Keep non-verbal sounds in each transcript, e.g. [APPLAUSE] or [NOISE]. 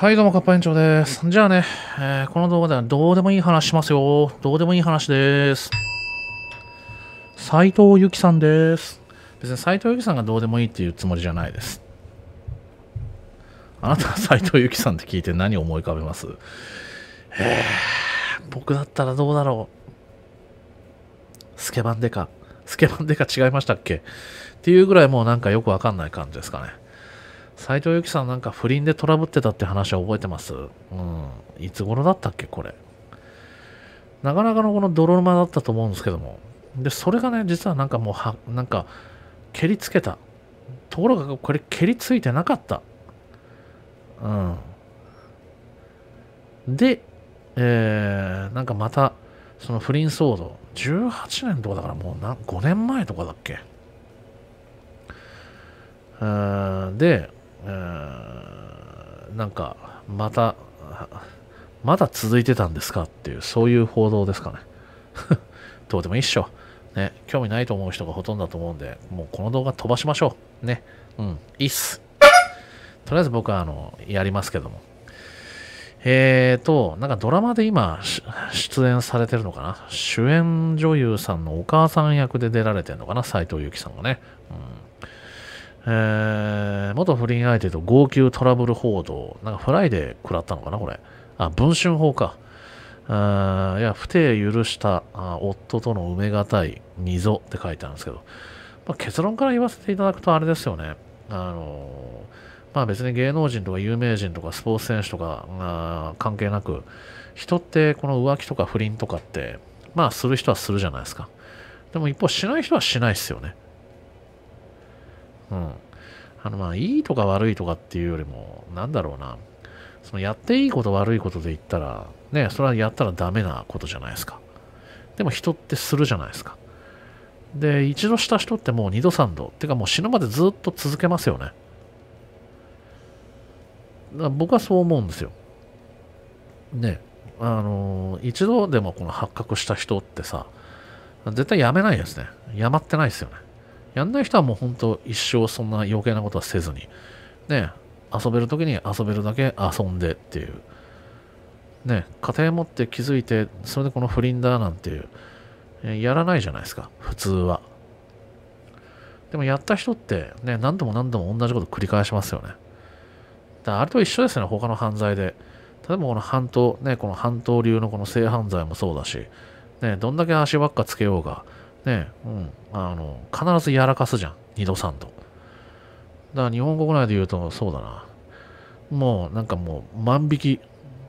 はい、どうも、かっぱ園長です。じゃあね、えー、この動画ではどうでもいい話しますよ。どうでもいい話です。斎藤由貴さんです。別に斎藤由貴さんがどうでもいいっていうつもりじゃないです。あなたは斎藤由貴さんって聞いて何を思い浮かべますえー、僕だったらどうだろう。スケバンデカ。スケバンデカ違いましたっけっていうぐらいもうなんかよくわかんない感じですかね。斎藤由貴さんなんか不倫でトラブってたって話は覚えてますうん。いつ頃だったっけ、これ。なかなかのこの泥沼だったと思うんですけども。で、それがね、実はなんかもうは、なんか、蹴りつけた。ところが、これ、蹴りついてなかった。うん。で、えー、なんかまた、その不倫騒動、18年とかだからもうな5年前とかだっけ。で、なんか、また、まだ続いてたんですかっていう、そういう報道ですかね。[LAUGHS] どうでもいいっしょ。ね、興味ないと思う人がほとんどだと思うんで、もうこの動画飛ばしましょう。ね。うん、いいっす。とりあえず僕は、あの、やりますけども。えーと、なんかドラマで今、出演されてるのかな主演女優さんのお母さん役で出られてるのかな斎藤由貴さんがね。うんえー、元不倫相手と号泣トラブル報道。なんかフライで食らったのかな、これ。あ、文春法か。いや、不定許したあ夫との埋めがたい溝って書いてあるんですけど、まあ、結論から言わせていただくとあれですよね。あのー、まあ別に芸能人とか有名人とかスポーツ選手とかあ関係なく、人ってこの浮気とか不倫とかって、まあする人はするじゃないですか。でも一方しない人はしないですよね。うん。あの、まあ、いいとか悪いとかっていうよりも、なんだろうな。そのやっていいこと悪いことで言ったら、ね、それはやったらダメなことじゃないですか。でも人ってするじゃないですか。で、一度した人ってもう二度三度。ってかもう死ぬまでずっと続けますよね。だ僕はそう思うんですよ。ね、あのー、一度でもこの発覚した人ってさ、絶対やめないですね。やまってないですよね。やんない人はもう本当一生そんな余計なことはせずに、ね、遊べる時に遊べるだけ遊んでっていう、ね、家庭持って気づいて、それでこの不倫だなんていう、やらないじゃないですか、普通は。でもやった人って、ね、何度も何度も同じこと繰り返しますよね。だあれと一緒ですね、他の犯罪で。例えばこの半島、ね、この半島流のこの性犯罪もそうだし、ね、どんだけ足ばっかつけようが、ね、うん、あの、必ずやらかすじゃん。二度三度。だから日本国内で言うと、そうだな。もう、なんかもう、万引き。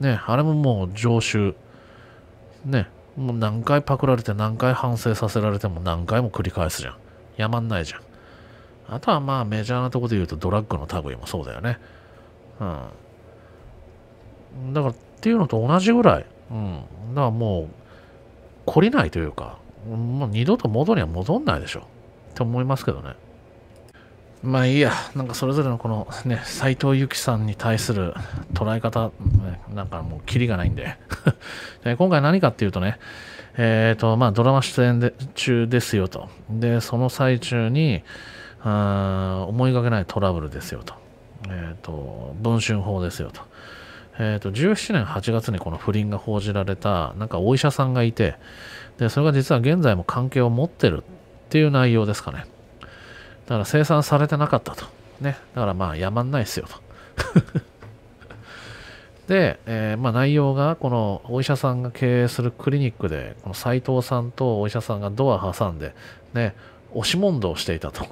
ね、あれももう常習。ね、もう何回パクられて何回反省させられても何回も繰り返すじゃん。やまんないじゃん。あとはまあメジャーなとこで言うとドラッグの類もそうだよね。うん。だからっていうのと同じぐらい。うん。だからもう、懲りないというか、もう二度と戻りは戻んないでしょ。って思いますけどね。まあいいや、なんかそれぞれのこのね、斎藤由貴さんに対する捉え方、なんかもうキリがないんで。[LAUGHS] で今回何かっていうとね、えっ、ー、と、まあドラマ出演で中ですよと。で、その最中に、あ思いがけないトラブルですよと。えっ、ー、と、文春法ですよと。えーと、17年8月にこの不倫が報じられたなんかお医者さんがいてでそれが実は現在も関係を持ってるっていう内容ですかねだから生産されてなかったとねだからまあやまんないですよと [LAUGHS] で、えー、まあ、内容がこのお医者さんが経営するクリニックでこの斎藤さんとお医者さんがドア挟んでね押し問答していたと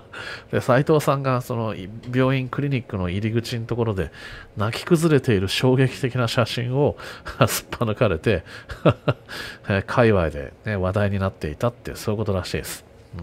[LAUGHS] で斉藤さんがその病院クリニックの入り口のところで泣き崩れている衝撃的な写真を [LAUGHS] すっぱ抜かれて [LAUGHS] え界隈で、ね、話題になっていたってそういうことらしいです、うん、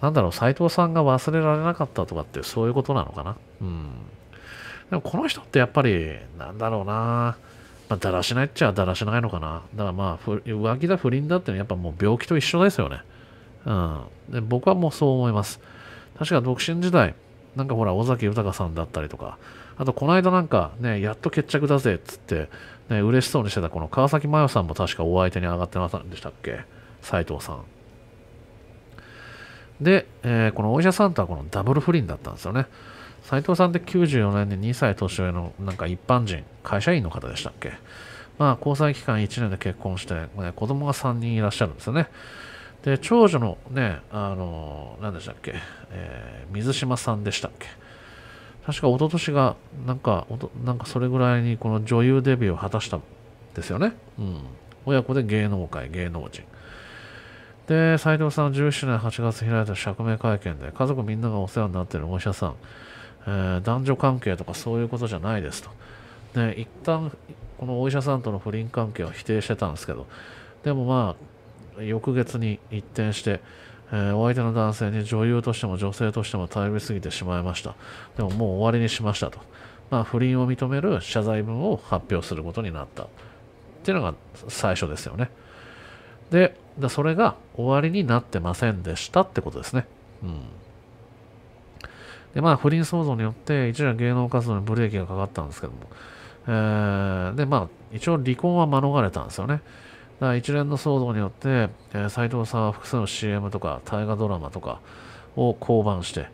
なんだろう斉藤さんが忘れられなかったとかってそういうことなのかなうんでもこの人ってやっぱりなんだろうなまあ、だらしないっちゃだらしないのかな。だからまあ、浮気だ不倫だってのはやっぱもう病気と一緒ですよね。うん。で僕はもうそう思います。確か独身時代、なんかほら、尾崎豊さんだったりとか、あとこの間なんかね、やっと決着だぜっつって、ね、嬉しそうにしてたこの川崎麻世さんも確かお相手に上がってませんでしたっけ斎藤さん。で、えー、このお医者さんとはこのダブル不倫だったんですよね。斎藤さんって94年で2歳年上のなんか一般人、会社員の方でしたっけまあ、交際期間1年で結婚して、ね、子供が3人いらっしゃるんですよね。で、長女のね、あの、何でしたっけ、えー、水島さんでしたっけ。確か一昨年が、なんか、なんかそれぐらいにこの女優デビューを果たしたんですよね。うん。親子で芸能界、芸能人。で、斎藤さんは17年8月開いた釈明会見で、家族みんながお世話になっているお医者さん、えー、男女関係とかそういうことじゃないですと。ね、一旦このお医者さんとの不倫関係は否定してたんですけど、でもまあ、翌月に一転して、えー、お相手の男性に女優としても女性としても頼りすぎてしまいました。でももう終わりにしましたと。まあ、不倫を認める謝罪文を発表することになった。っていうのが最初ですよね。で、それが終わりになってませんでしたってことですね。うん。で、まあ、不倫騒動によって一連芸能活動にブレーキがかかったんですけども、えー、で、まあ、一応離婚は免れたんですよね。だから一連の騒動によって、えー、藤さんは複数の CM とか大河ドラマとかを降板して、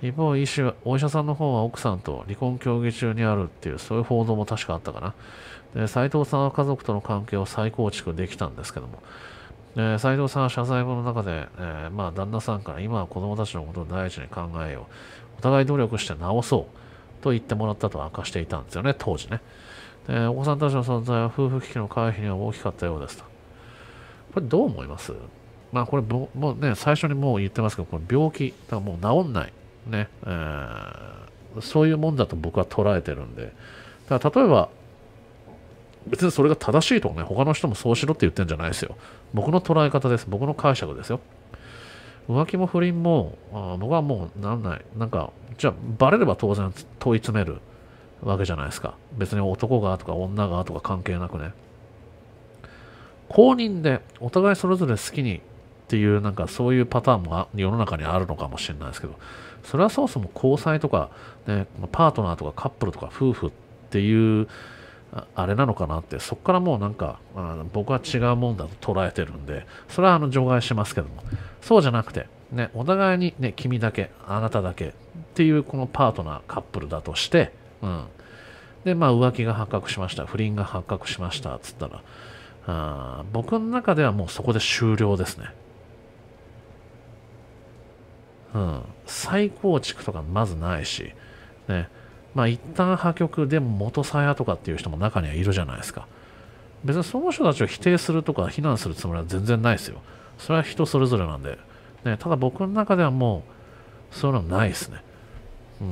一方医師お医者さんの方は奥さんと離婚協議中にあるっていう、そういう報道も確かあったかな。で、藤さんは家族との関係を再構築できたんですけども、えー、斉藤さんは謝罪文の中で、えー、まあ、旦那さんから今は子供たちのことを第一に考えよう。お互い努力して直そうと言ってもらったと明かしていたんですよね、当時ね。お子さんたちの存在は夫婦危機の回避には大きかったようですと。これどう思いますまあこれもうね、最初にもう言ってますけど、これ病気、だからもう治んない。ね、えー、そういうもんだと僕は捉えてるんで。だから例えば、別にそれが正しいとかね、他の人もそうしろって言ってるんじゃないですよ。僕の捉え方です。僕の解釈ですよ。浮気も不倫も、あ僕はもうなんない。なんか、じゃあ、バレれば当然問い詰めるわけじゃないですか。別に男がとか女がとか関係なくね。公認でお互いそれぞれ好きにっていう、なんかそういうパターンも世の中にあるのかもしれないですけど、それはそもそも交際とか、ね、パートナーとかカップルとか夫婦っていう、あれなのかなってそこからもうなんかあ僕は違うもんだと捉えてるんでそれはあの除外しますけどもそうじゃなくて、ね、お互いに、ね、君だけあなただけっていうこのパートナーカップルだとして、うん、でまあ浮気が発覚しました不倫が発覚しましたつったらあ僕の中ではもうそこで終了ですね。うん、再構築とかまずないし、ね、まあ一旦破局でも元さやとかっていう人も中にはいるじゃないですか別にその人たちを否定するとか非難するつもりは全然ないですよそれは人それぞれなんで、ね、ただ僕の中ではもうそういうのないですねう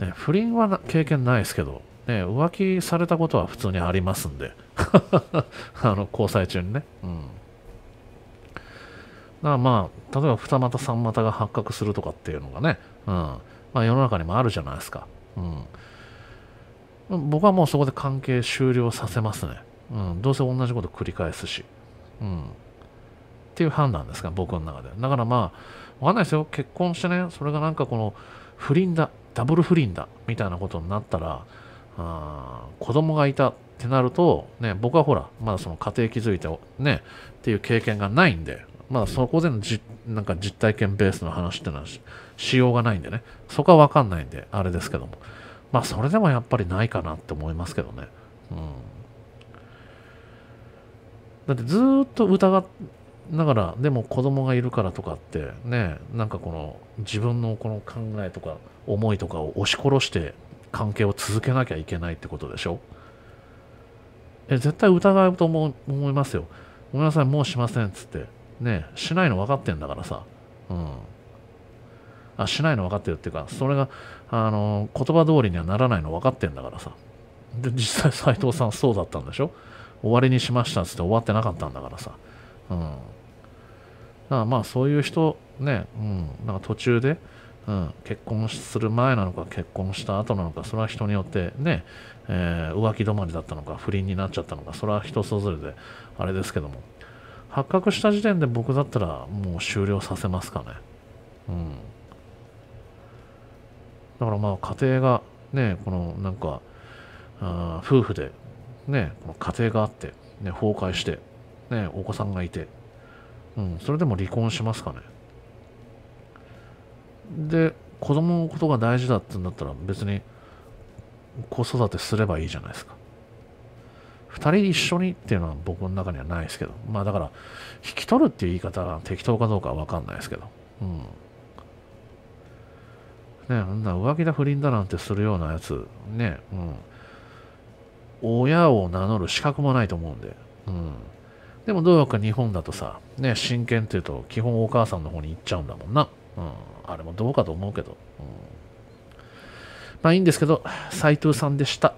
んね不倫は経験ないですけどね、浮気されたことは普通にありますんで [LAUGHS] あの交際中にね、うん、だからまあ例えば二股三股が発覚するとかっていうのがね、うん、まあ、世の中にもあるじゃないですか。うん。僕はもうそこで関係終了させますね。うん。どうせ同じこと繰り返すし。うん。っていう判断ですか、僕の中で。だからまあ、わかんないですよ。結婚してね、それがなんかこの、不倫だ、ダブル不倫だ、みたいなことになったら、あ子供がいたってなると、ね、僕はほら、まだその家庭築いて、ね、っていう経験がないんで、まだそこでのじなんか実体験ベースの話ってのはしようがないんでね、そこはわかんないんで、あれですけども。まあ、それでもやっぱりないかなって思いますけどね。うん。だってずっと疑っながら、でも子供がいるからとかって、ね、なんかこの自分のこの考えとか思いとかを押し殺して関係を続けなきゃいけないってことでしょえ、絶対疑うと思思いますよ。ごめんなさい、もうしませんっつって。ねしないの分かってんだからさ、うん、あしないの分かってるっていうかそれがあの言葉通りにはならないの分かってんだからさで実際斎藤さんそうだったんでしょ終わりにしましたっつって終わってなかったんだからさ、うん、だからまあそういう人ね、うん、なんか途中で、うん、結婚する前なのか結婚した後なのかそれは人によってね、えー、浮気止まりだったのか不倫になっちゃったのかそれは人それぞれであれですけども発覚した時点で僕だったらもう終了させますかね。うん。だからまあ家庭がね、このなんか、あ夫婦でね、この家庭があって、ね、崩壊して、ね、お子さんがいて、うん、それでも離婚しますかね。で、子供のことが大事だってんだったら別に子育てすればいいじゃないですか。2人一緒にっていうのは僕の中にはないですけど、まあだから、引き取るっていう言い方が適当かどうかは分かんないですけど、うん。ね、んな浮気だ不倫だなんてするようなやつ、ね、うん。親を名乗る資格もないと思うんで、うん。でもどうやか日本だとさ、ね、親権っていうと基本お母さんの方に行っちゃうんだもんな。うん。あれもどうかと思うけど、うん。まあいいんですけど、斎藤さんでした。